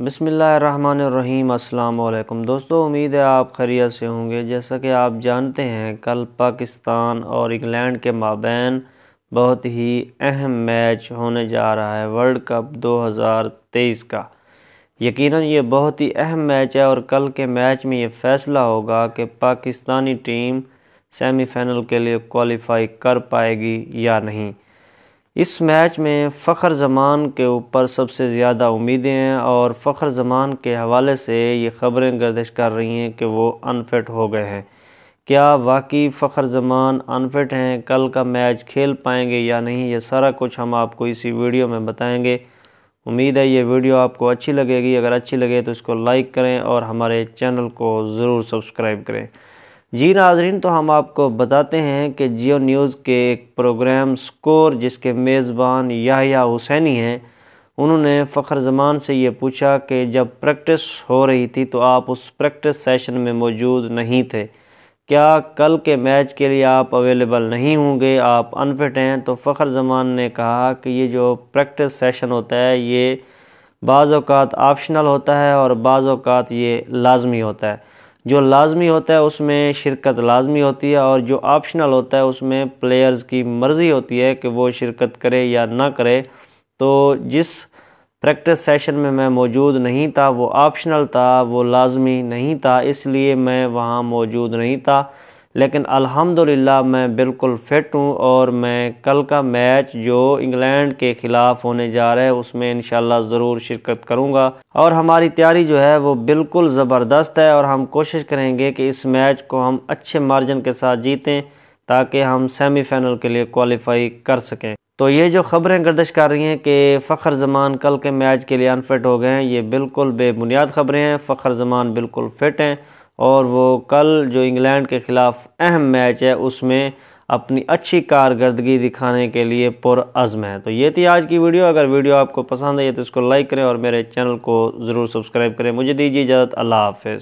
बसमीम् दोस्तों उम्मीद है आप खैरियत से होंगे जैसा कि आप जानते हैं कल पाकिस्तान और इंग्लैंड के माबेन बहुत ही अहम मैच होने जा रहा है वर्ल्ड कप 2023 का यकीनन ये बहुत ही अहम मैच है और कल के मैच में ये फ़ैसला होगा कि पाकिस्तानी टीम सेमीफाइनल के लिए क्वालिफाई कर पाएगी या नहीं इस मैच में फ़खर जमान के ऊपर सबसे ज़्यादा उम्मीदें हैं और फ़खर जमान के हवाले से ये ख़बरें गर्दिश कर रही हैं कि वो अनफिट हो गए हैं क्या वाकई फ़खर जमान अनफिट हैं कल का मैच खेल पाएंगे या नहीं ये सारा कुछ हम आपको इसी वीडियो में बताएंगे उम्मीद है ये वीडियो आपको अच्छी लगेगी अगर अच्छी लगे तो इसको लाइक करें और हमारे चैनल को ज़रूर सब्सक्राइब करें जी नाजरीन तो हम आपको बताते हैं कि जियो न्यूज़ के एक प्रोग्राम स्कोर जिसके मेज़बान याहिया हुसैनी हैं उन्होंने फ़खर जमान से ये पूछा कि जब प्रैक्टिस हो रही थी तो आप उस प्रैक्टिस सेशन में मौजूद नहीं थे क्या कल के मैच के लिए आप अवेलेबल नहीं होंगे आप अनफिट हैं तो फ़खर जमान ने कहा कि ये जो प्रैक्टिस सेशन होता है ये बाज़ ऑप्शनल होता है और बाज़ात ये लाजमी होता है जो लाजमी होता है उसमें शिरकत लाजमी होती है और जो ऑप्शनल होता है उसमें प्लेयर्स की मर्ज़ी होती है कि वो शिरकत करे या ना करे तो जिस प्रैक्टिस सेशन में मैं मौजूद नहीं था वो ऑप्शनल था वो लाजमी नहीं था इसलिए मैं वहाँ मौजूद नहीं था लेकिन अल्हम्दुलिल्लाह मैं बिल्कुल फ़िट हूँ और मैं कल का मैच जो इंग्लैंड के ख़िलाफ़ होने जा रहा है उसमें इन ज़रूर शिरकत करूँगा और हमारी तैयारी जो है वो बिल्कुल ज़बरदस्त है और हम कोशिश करेंगे कि इस मैच को हम अच्छे मार्जिन के साथ जीतें ताकि हम सेमीफाइनल के लिए क्वालिफाई कर सकें तो ये जो ख़बरें गर्दश कर रही हैं कि फ़ख्र जमान कल के मैच के लिए अनफिट हो गए हैं ये बिल्कुल बेबुनियाद ख़बरें हैं फ़ख्र जमान बिल्कुल फ़िट हैं और वो कल जो इंग्लैंड के ख़िलाफ़ अहम मैच है उसमें अपनी अच्छी कारकर्दगी दिखाने के लिए पुरज़म है तो ये थी आज की वीडियो अगर वीडियो आपको पसंद आई तो इसको लाइक करें और मेरे चैनल को ज़रूर सब्सक्राइब करें मुझे दीजिए इजाज़त अल्लाह हाफ